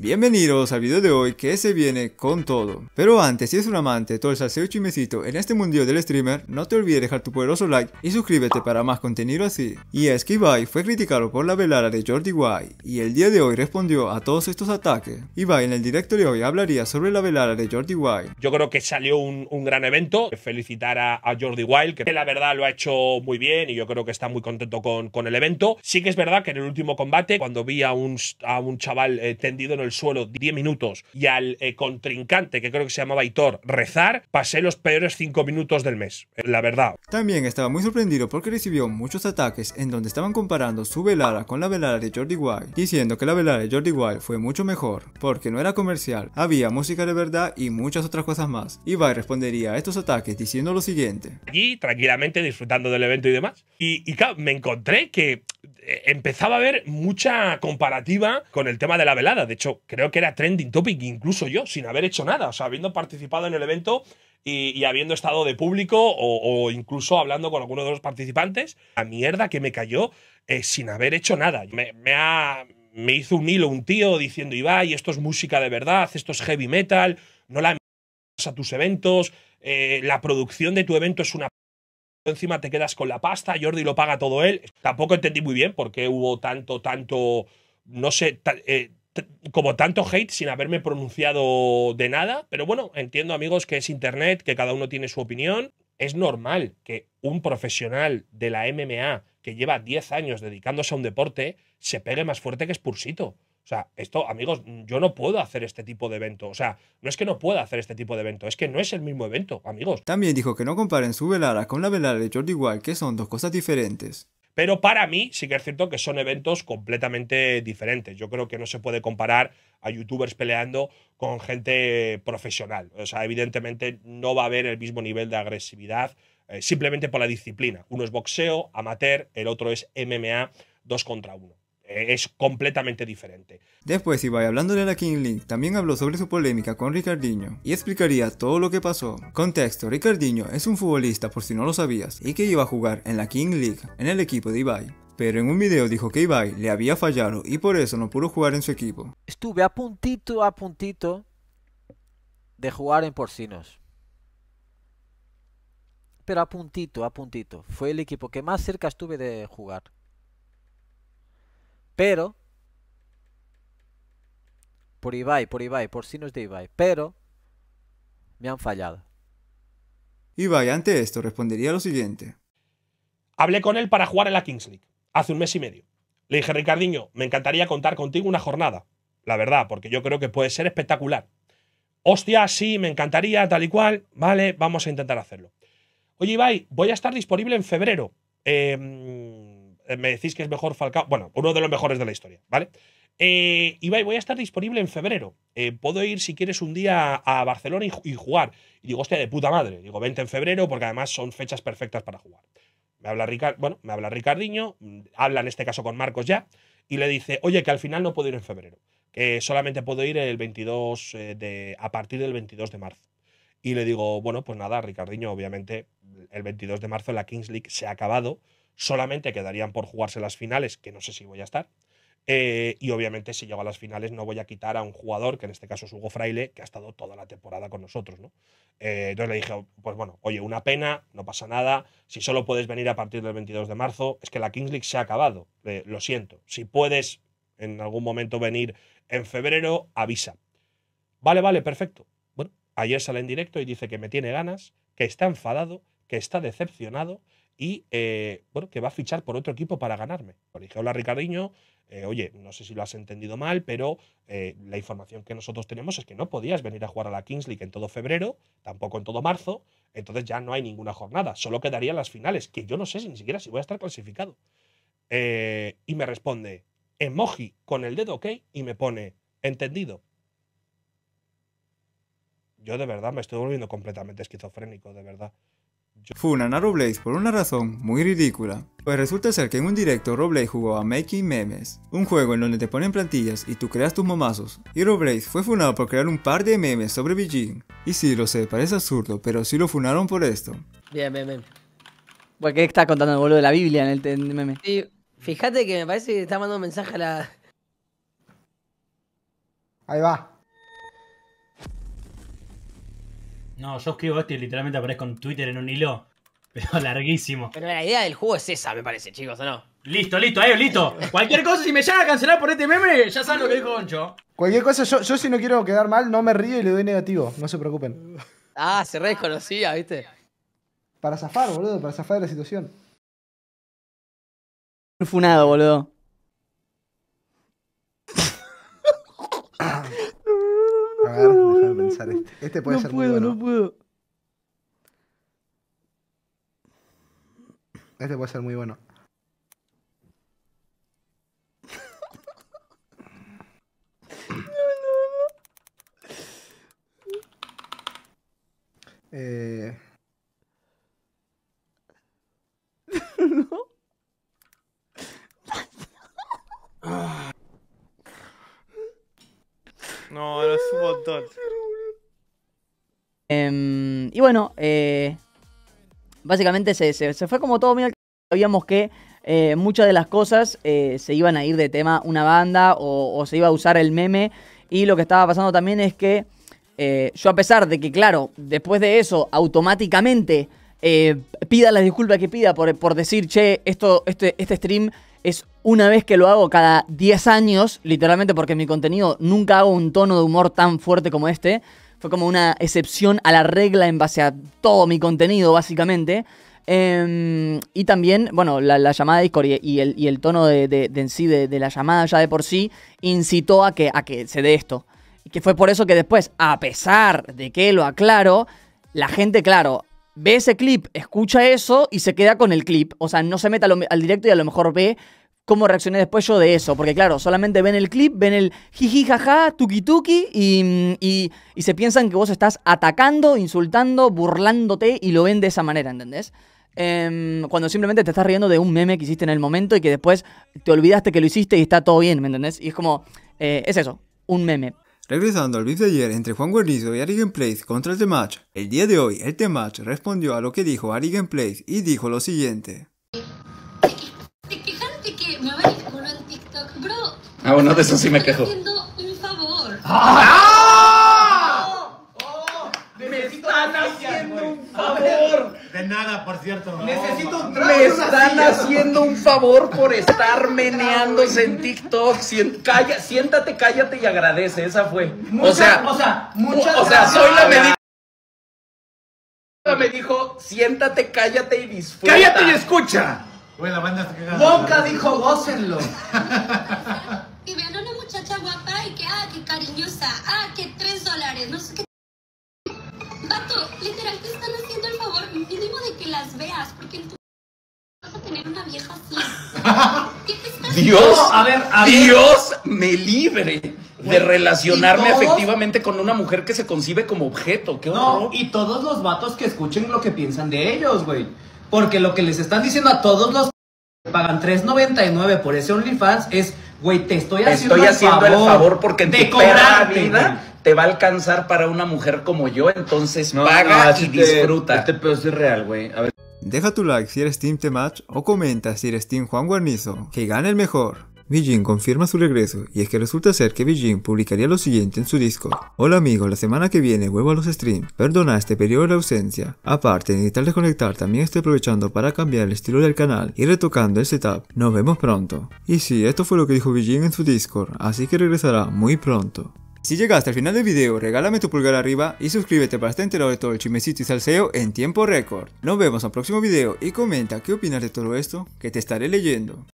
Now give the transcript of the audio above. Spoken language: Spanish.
Bienvenidos al video de hoy que se viene con todo. Pero antes, si es un amante todo el salseo chimecito, en este mundillo del streamer, no te olvides dejar tu poderoso like y suscríbete para más contenido así. Y es que Ibai fue criticado por la velada de Jordi White y el día de hoy respondió a todos estos ataques. Ibai en el directo de hoy hablaría sobre la velada de Jordi White. Yo creo que salió un, gran evento. Felicitar a, a, Jordi White, que la verdad lo ha hecho muy bien y yo creo que está muy contento con, con el evento. Sí que es verdad que en el último combate, cuando vi a un, a un chaval eh, tendido en el el suelo 10 minutos y al eh, contrincante, que creo que se llamaba Hitor, rezar, pasé los peores 5 minutos del mes, eh, la verdad. También estaba muy sorprendido porque recibió muchos ataques en donde estaban comparando su velada con la velada de Jordi Wild, diciendo que la velada de Jordi Wild fue mucho mejor porque no era comercial, había música de verdad y muchas otras cosas más. Y Ibai respondería a estos ataques diciendo lo siguiente. Allí, tranquilamente, disfrutando del evento y demás. Y, y claro, me encontré que eh, empezaba a haber mucha comparativa con el tema de la velada. De hecho, creo que era trending topic, incluso yo, sin haber hecho nada. O sea, habiendo participado en el evento y, habiendo estado de público o, incluso hablando con alguno de los participantes, la mierda que me cayó eh, sin haber hecho nada. Me, ha, me hizo un hilo un tío diciendo, y esto es música de verdad, esto es heavy metal, no la a tus eventos, eh, la producción de tu evento es una encima te quedas con la pasta, Jordi lo paga todo él. Tampoco entendí muy bien por qué hubo tanto, tanto, no sé, eh, como tanto hate sin haberme pronunciado de nada. Pero bueno, entiendo amigos que es Internet, que cada uno tiene su opinión. Es normal que un profesional de la MMA que lleva 10 años dedicándose a un deporte se pegue más fuerte que Spursito. O sea, esto, amigos, yo no puedo hacer este tipo de evento. O sea, no es que no pueda hacer este tipo de evento, es que no es el mismo evento, amigos. También dijo que no comparen su velada con la velada de Jordi Igual, que son dos cosas diferentes. Pero para mí sí que es cierto que son eventos completamente diferentes. Yo creo que no se puede comparar a youtubers peleando con gente profesional. O sea, evidentemente no va a haber el mismo nivel de agresividad eh, simplemente por la disciplina. Uno es boxeo, amateur, el otro es MMA, dos contra uno. Eh, es completamente diferente. Después, Ibai, hablando de la King League, también habló sobre su polémica con Ricardinho y explicaría todo lo que pasó. Contexto, Ricardinho es un futbolista por si no lo sabías y que iba a jugar en la King League, en el equipo de Ibai. Pero en un video dijo que Ibai le había fallado y por eso no pudo jugar en su equipo. Estuve a puntito, a puntito de jugar en Porcinos. Pero a puntito, a puntito. Fue el equipo que más cerca estuve de jugar. Pero, por Ibai, por Ibai, por si es de Ibai, pero me han fallado. Ibai, ante esto, respondería lo siguiente. Hablé con él para jugar en la Kings League, hace un mes y medio. Le dije, Ricardiño, me encantaría contar contigo una jornada. La verdad, porque yo creo que puede ser espectacular. Hostia, sí, me encantaría, tal y cual. Vale, vamos a intentar hacerlo. Oye, Ibai, voy a estar disponible en febrero. Eh, eh, me decís que es mejor Falcao. Bueno, uno de los mejores de la historia, ¿vale? y eh, voy a estar disponible en febrero. Eh, puedo ir si quieres un día a Barcelona y, jugar. Y digo, hostia, de puta madre. Digo, vente en febrero porque además son fechas perfectas para jugar. Me habla, bueno, me habla Ricardiño, mm, habla en este caso con Marcos ya, y le dice, oye, que al final no puedo ir en febrero, que solamente puedo ir el 22 de, a partir del 22 de marzo. Y le digo, bueno, pues nada, Ricardiño, obviamente el 22 de marzo la Kings League se ha acabado solamente quedarían por jugarse las finales, que no sé si voy a estar. Eh, y obviamente, si llego a las finales, no voy a quitar a un jugador, que en este caso es Hugo Fraile, que ha estado toda la temporada con nosotros. ¿no? Eh, entonces le dije, oh, pues bueno, oye, una pena, no pasa nada. Si solo puedes venir a partir del 22 de marzo, es que la Kings League se ha acabado. Eh, lo siento. Si puedes en algún momento venir en febrero, avisa. Vale, vale, perfecto. Bueno, ayer sale en directo y dice que me tiene ganas, que está enfadado, que está decepcionado y eh, bueno, que va a fichar por otro equipo para ganarme. Le dije, hola Ricardiño, eh, oye, no sé si lo has entendido mal, pero eh, la información que nosotros tenemos es que no podías venir a jugar a la Kings League en todo febrero, tampoco en todo marzo, entonces ya no hay ninguna jornada, solo quedarían las finales, que yo no sé si ni siquiera si voy a estar clasificado. y me responde, emoji con el dedo ok, y me pone, entendido. Yo de verdad me estoy volviendo completamente esquizofrénico, de verdad. Funan a Robles por una razón muy ridícula. Pues resulta ser que en un directo Robles jugó a Making Memes, un juego en donde te ponen plantillas y tú creas tus momazos. Y Robles fue funado por crear un par de memes sobre Beijing. Y sí, lo sé, parece absurdo, pero sí lo funaron por esto. Bien, bien, bien. ¿Por qué está contando el boludo de la Biblia en el, en el meme? Sí, fíjate que me parece que está mandando un mensaje a la... Ahí va. No, yo escribo esto y literalmente aparezco en Twitter en un hilo. Pero larguísimo. Pero la idea del juego es esa, me parece, chicos, ¿o no? Listo, listo, ahí, listo. Cualquier cosa, si me llega a cancelar por este meme, ya saben lo que dijo Goncho. Cualquier cosa, yo, si no quiero quedar mal, no me río y le doy negativo. No se preocupen. Ah, se reconocía, ¿viste? Para zafar, boludo, para zafar de la situación. Funado, boludo. Este. este. puede ser muy bueno. No puedo, Este puede ser muy bueno. Eh... no. No, lo es un montón. Em, y bueno, eh, básicamente se, fue como todo mira sabíamos que eh, muchas de las cosas eh, se iban a ir de tema una banda o, se iba a usar el meme. Y lo que estaba pasando también es que yo a pesar de que, claro, después de eso, automáticamente pida la disculpa que pida por, por decir, che, esto, este, este stream es una vez que lo hago cada 10 años, literalmente porque mi contenido nunca hago un tono de humor tan fuerte como este. Fue como una excepción a la regla en base a todo mi contenido, básicamente. Em, y también, bueno, la, llamada de Discord y, el, tono de, en sí de, la llamada ya de por sí incitó a que, a que se dé esto. Y que fue por eso que después, a pesar de que lo aclaro, la gente, claro, ve ese clip, escucha eso y se queda con el clip. O sea, no se mete al directo y a lo mejor ve cómo reaccioné después yo de eso. Porque claro, solamente ven el clip, ven el jiji, jaja, tuki tuki y, mm, se piensan que vos estás atacando, insultando, burlándote y lo ven de esa manera, ¿entendés? Em, cuando simplemente te estás riendo de un meme que hiciste en el momento y que después te olvidaste que lo hiciste y está todo bien, ¿me entendés? Y es como, eh, es eso, un meme. Regresando al beef de ayer entre Juan Guernizo y Ari Place contra el Match, el día de hoy el Match respondió a lo que dijo Ari Place y dijo lo siguiente. Ah, bueno, de eso sí me quejo. haciendo un favor. ¡Ah! ¡Ah! ¡Ah! ¡Oh! ¡Me están haciendo un favor! De nada, por cierto. Necesito un trago. Me están haciendo un favor por estar meneándose en TikTok. siéntate, cállate y agradece. Esa fue. o sea, o sea, o sea, soy la medida. Me dijo, siéntate, cállate y disfruta. ¡Cállate y escucha! Güey, dijo, gócenlo. guapa y que, ah, qué cariñosa, ah, que tres dólares, no sé qué. Vato, literal te están haciendo el favor mínimo de que las veas, porque tú vas a tener una vieja así. Dios, a ver, a Dios me libre de relacionarme efectivamente con una mujer que se concibe como objeto. ¿Qué no, y todos los vatos que escuchen lo que piensan de ellos, güey. Porque lo que les están diciendo a todos los que pagan 3.99 por ese OnlyFans es Güey, te estoy haciendo, el, favor porque en tu vida te va a alcanzar para una mujer como yo, entonces paga y este disfruta. Este pedo es real, güey. A ver. Deja tu like si eres Team Match o comenta si eres Team Juan Guarnizo. Que gane el mejor. Vijin confirma su regreso y es que resulta ser que Vijin publicaría lo siguiente en su Discord. Hola amigos, la semana que viene vuelvo a los streams. Perdona este periodo de ausencia. Aparte de intentar desconectar, también estoy aprovechando para cambiar el estilo del canal y retocando el setup. Nos vemos pronto. Y sí, esto fue lo que dijo Beijing en su Discord, así que regresará muy pronto. Si llegaste al final del video, regálame tu pulgar arriba y suscríbete para estar enterado de todo el chimecito y salseo en tiempo récord. Nos vemos en próximo video y comenta qué opinas de todo esto, que te estaré leyendo.